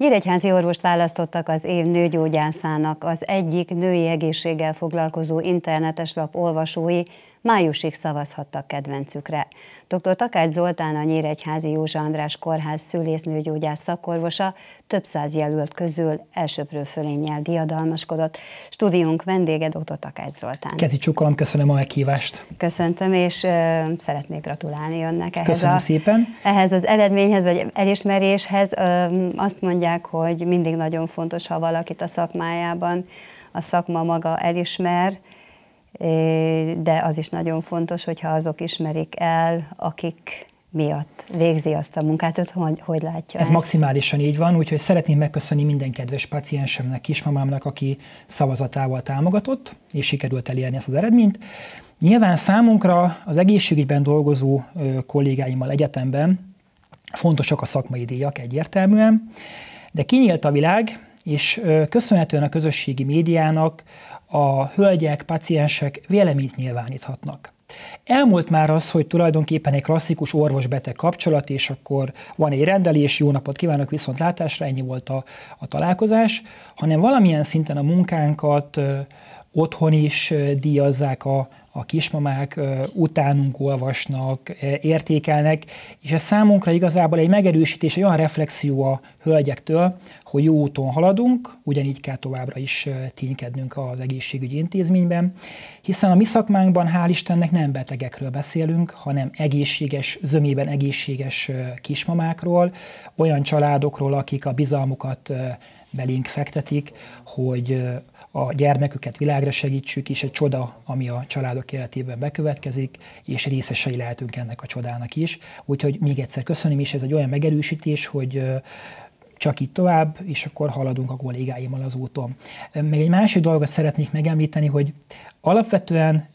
Nyíregyházi orvost választottak az év nőgyógyászának az egyik női egészséggel foglalkozó internetes lap olvasói, májusig szavazhattak kedvencükre. Dr. Takács Zoltán, a Nyíregyházi Józsa András Kórház szülésznőgyógyász szakorvosa több száz jelölt közül elsőprő fölénnyel diadalmaskodott. Stúdiónk vendége dr. Takács Zoltán. Kezi csukolom, köszönöm a meghívást. Köszöntöm, és ö, szeretnék gratulálni önnek ehhez köszönöm a, szépen. Ehhez az eredményhez, vagy elismeréshez. Ö, azt mondják, hogy mindig nagyon fontos, ha valakit a szakmájában a szakma maga elismer, de az is nagyon fontos, hogyha azok ismerik el, akik miatt végzi azt a munkát, hogy hogy, látja Ez ezt. maximálisan így van, úgyhogy szeretném megköszönni minden kedves paciensemnek, kismamámnak, aki szavazatával támogatott, és sikerült elérni ezt az eredményt. Nyilván számunkra az egészségügyben dolgozó kollégáimmal egyetemben fontosak a szakmai díjak egyértelműen, de kinyílt a világ, és köszönhetően a közösségi médiának a hölgyek, paciensek véleményt nyilváníthatnak. Elmúlt már az, hogy tulajdonképpen egy klasszikus orvos-beteg kapcsolat, és akkor van egy rendelés, jó napot kívánok, viszont látásra, ennyi volt a, a találkozás, hanem valamilyen szinten a munkánkat otthon is díjazzák a, a kismamák, utánunk olvasnak, értékelnek, és ez számunkra igazából egy megerősítés, egy olyan reflexió a hölgyektől, hogy jó úton haladunk, ugyanígy kell továbbra is ténykednünk az egészségügyi intézményben, hiszen a mi szakmánkban hál' Istennek nem betegekről beszélünk, hanem egészséges, zömében egészséges kismamákról, olyan családokról, akik a bizalmukat belénk fektetik, hogy a gyermeküket világra segítsük, és egy csoda, ami a családok életében bekövetkezik, és részesei lehetünk ennek a csodának is. Úgyhogy még egyszer köszönöm, és ez egy olyan megerősítés, hogy csak így tovább, és akkor haladunk a kollégáimmal az úton. Még egy másik dolgot szeretnék megemlíteni, hogy alapvetően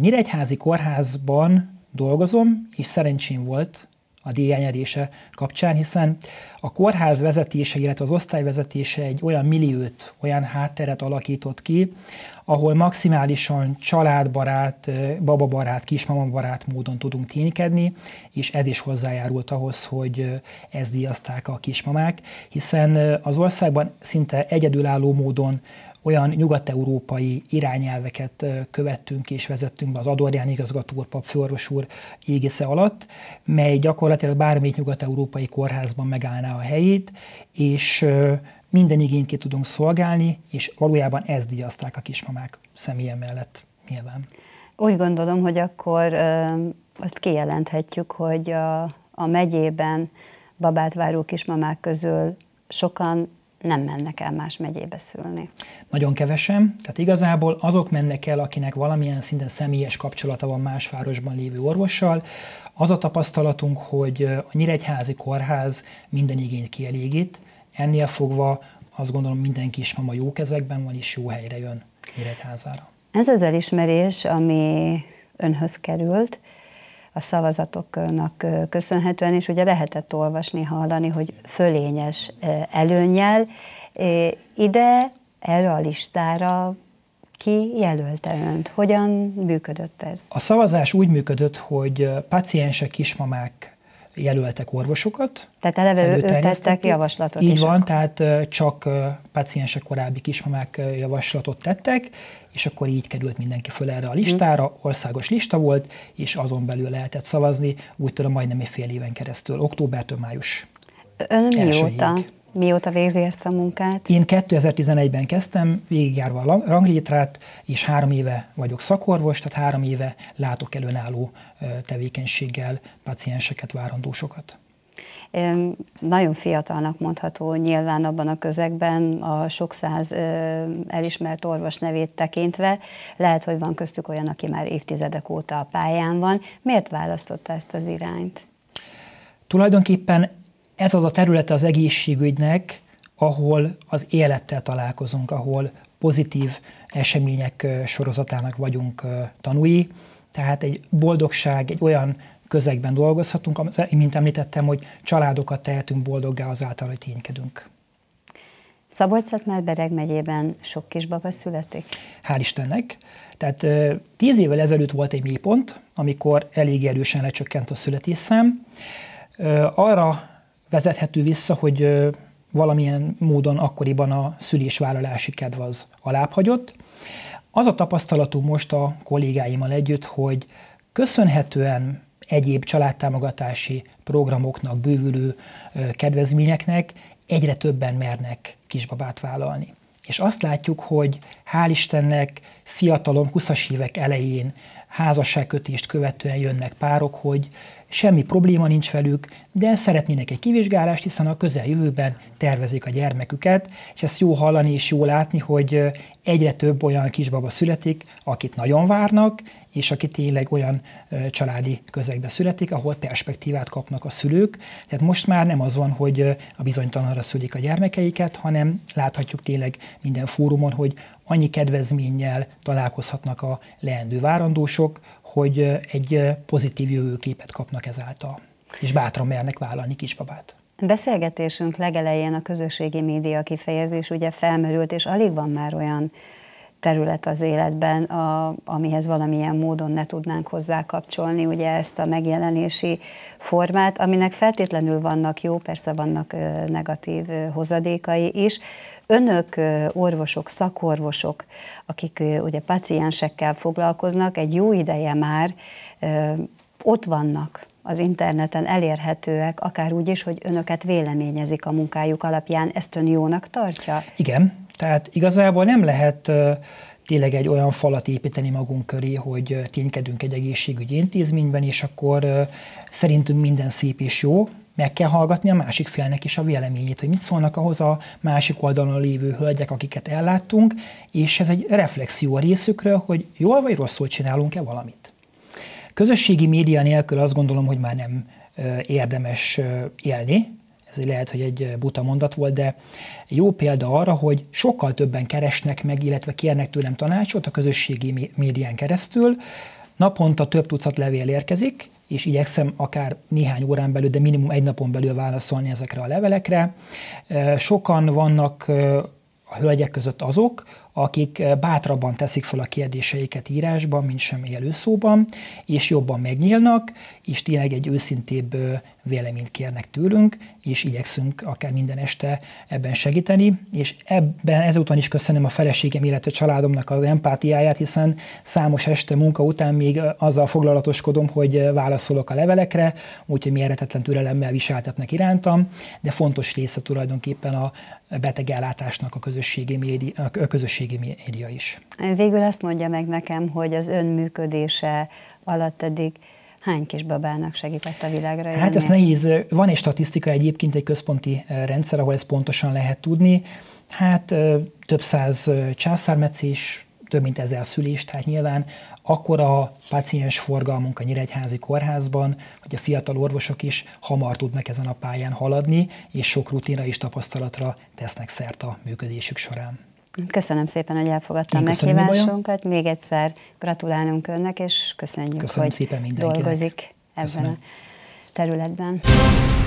Nyíregyházi kórházban dolgozom, és szerencsém volt a díjányedése kapcsán, hiszen a kórház vezetése, illetve az osztály vezetése egy olyan milliót, olyan hátteret alakított ki, ahol maximálisan családbarát, bababarát, kismamabarát módon tudunk ténykedni, és ez is hozzájárult ahhoz, hogy ezt díjazták a kismamák, hiszen az országban szinte egyedülálló módon olyan nyugat-európai irányelveket követtünk és vezettünk be az Adorján igazgató úr, pap főorvos úr égisze alatt, mely gyakorlatilag bármelyik nyugat-európai kórházban megállná a helyét, és minden igényt ki tudunk szolgálni, és valójában ezt díjazták a kismamák személye mellett nyilván. Úgy gondolom, hogy akkor ö, azt kijelenthetjük, hogy a, a megyében babát váró kismamák közül sokan nem mennek el más megyébe szülni. Nagyon kevesen, tehát igazából azok mennek el, akinek valamilyen szinten személyes kapcsolata van más városban lévő orvossal. Az a tapasztalatunk, hogy a Nyíregyházi Kórház minden igényt kielégít, ennél fogva azt gondolom mindenki is ma jó kezekben van, és jó helyre jön Nyíregyházára. Ez az elismerés, ami önhöz került, a szavazatoknak köszönhetően, és ugye lehetett olvasni, hallani, hogy fölényes előnyel ide, erre a listára ki jelölte önt? Hogyan működött ez? A szavazás úgy működött, hogy paciensek, kismamák jelöltek orvosokat. Tehát eleve ők tettek javaslatot Így is van, akkor. tehát csak paciensek korábbi kismamák javaslatot tettek, és akkor így került mindenki föl erre a listára, országos lista volt, és azon belül lehetett szavazni, úgy tudom, majdnem egy fél éven keresztül, októbertől május. Ön mióta? Mióta végzi ezt a munkát? Én 2011-ben kezdtem, végigjárva a ranglétrát, és három éve vagyok szakorvos, tehát három éve látok előnálló tevékenységgel pacienseket, várandósokat. Nagyon fiatalnak mondható nyilván abban a közegben, a sok száz elismert orvos nevét tekintve. Lehet, hogy van köztük olyan, aki már évtizedek óta a pályán van. Miért választotta ezt az irányt? Tulajdonképpen ez az a területe az egészségügynek, ahol az élettel találkozunk, ahol pozitív események sorozatának vagyunk tanúi. Tehát egy boldogság, egy olyan közegben dolgozhatunk, mint említettem, hogy családokat tehetünk boldoggá azáltal, hogy ténykedünk. Szabolcs-Szatmár-Bereg megyében sok kisbaba születik? Hál' Istennek. Tehát tíz évvel ezelőtt volt egy mélypont, amikor elég erősen lecsökkent a születésszám. Arra vezethető vissza, hogy valamilyen módon akkoriban a szülésvállalási kedv az alábbhagyott. Az a tapasztalatunk most a kollégáimmal együtt, hogy köszönhetően egyéb családtámogatási programoknak, bővülő kedvezményeknek egyre többen mernek kisbabát vállalni. És azt látjuk, hogy hál' Istennek fiatalon, 20-as évek elején házasságkötést követően jönnek párok, hogy semmi probléma nincs velük, de szeretnének egy kivizsgálást, hiszen a közeljövőben tervezik a gyermeküket, és ezt jó hallani és jó látni, hogy egyre több olyan kisbaba születik, akit nagyon várnak, és aki tényleg olyan családi közegbe születik, ahol perspektívát kapnak a szülők. Tehát most már nem az van, hogy a bizonytalanra szülik a gyermekeiket, hanem láthatjuk tényleg minden fórumon, hogy annyi kedvezménnyel találkozhatnak a leendő várandósok, hogy egy pozitív jövőképet kapnak ezáltal, és bátran mernek vállalni kisbabát. Beszélgetésünk legelején a közösségi média kifejezés ugye felmerült, és alig van már olyan terület az életben, a, amihez valamilyen módon ne tudnánk hozzá kapcsolni ugye ezt a megjelenési formát, aminek feltétlenül vannak jó, persze vannak negatív hozadékai is. Önök orvosok, szakorvosok, akik ugye paciensekkel foglalkoznak, egy jó ideje már ott vannak az interneten elérhetőek, akár úgy is, hogy önöket véleményezik a munkájuk alapján, ezt ön jónak tartja? Igen, tehát igazából nem lehet tényleg egy olyan falat építeni magunk köré, hogy ténykedünk egy egészségügyi intézményben, és akkor szerintünk minden szép és jó, meg kell hallgatni a másik félnek is a véleményét, hogy mit szólnak ahhoz a másik oldalon lévő hölgyek, akiket elláttunk, és ez egy reflexió a részükről, hogy jól vagy rosszul csinálunk-e valamit. Közösségi média nélkül azt gondolom, hogy már nem érdemes élni, ez lehet, hogy egy eh, buta mondat volt, de jó példa arra, hogy sokkal többen keresnek meg, illetve kérnek tőlem tanácsot a közösségi médián keresztül. Naponta több tucat levél érkezik, és igyekszem akár néhány órán belül, de minimum egy napon belül válaszolni ezekre a levelekre. Eh, sokan vannak eh, a hölgyek között azok, akik eh, bátrabban teszik fel a kérdéseiket írásban, mint sem előszóban, és jobban megnyílnak, és tényleg egy őszintébb eh, véleményt kérnek tőlünk, és igyekszünk akár minden este ebben segíteni, és ebben ezúton is köszönöm a feleségem, illetve a családomnak az empátiáját, hiszen számos este munka után még eh, azzal foglalatoskodom, hogy válaszolok a levelekre, úgyhogy méretetlen türelemmel viseltetnek irántam, de fontos része tulajdonképpen a betegellátásnak a közösségi, médi, a közösségi közösségi média is. Végül azt mondja meg nekem, hogy az ön működése alatt eddig hány kisbabának segített a világra jönni? Hát ez nehéz. Van egy statisztika egyébként, egy központi rendszer, ahol ezt pontosan lehet tudni. Hát több száz császármetszés, több mint ezer szülést, tehát nyilván akkor a paciens forgalmunk a Nyíregyházi kórházban, hogy a fiatal orvosok is hamar tudnak ezen a pályán haladni, és sok rutinra és tapasztalatra tesznek szert a működésük során. Köszönöm szépen, hogy a meghívásunkat. Még egyszer gratulálunk önnek, és köszönjük, Köszönöm hogy szépen dolgozik ebben Köszönöm. a területben.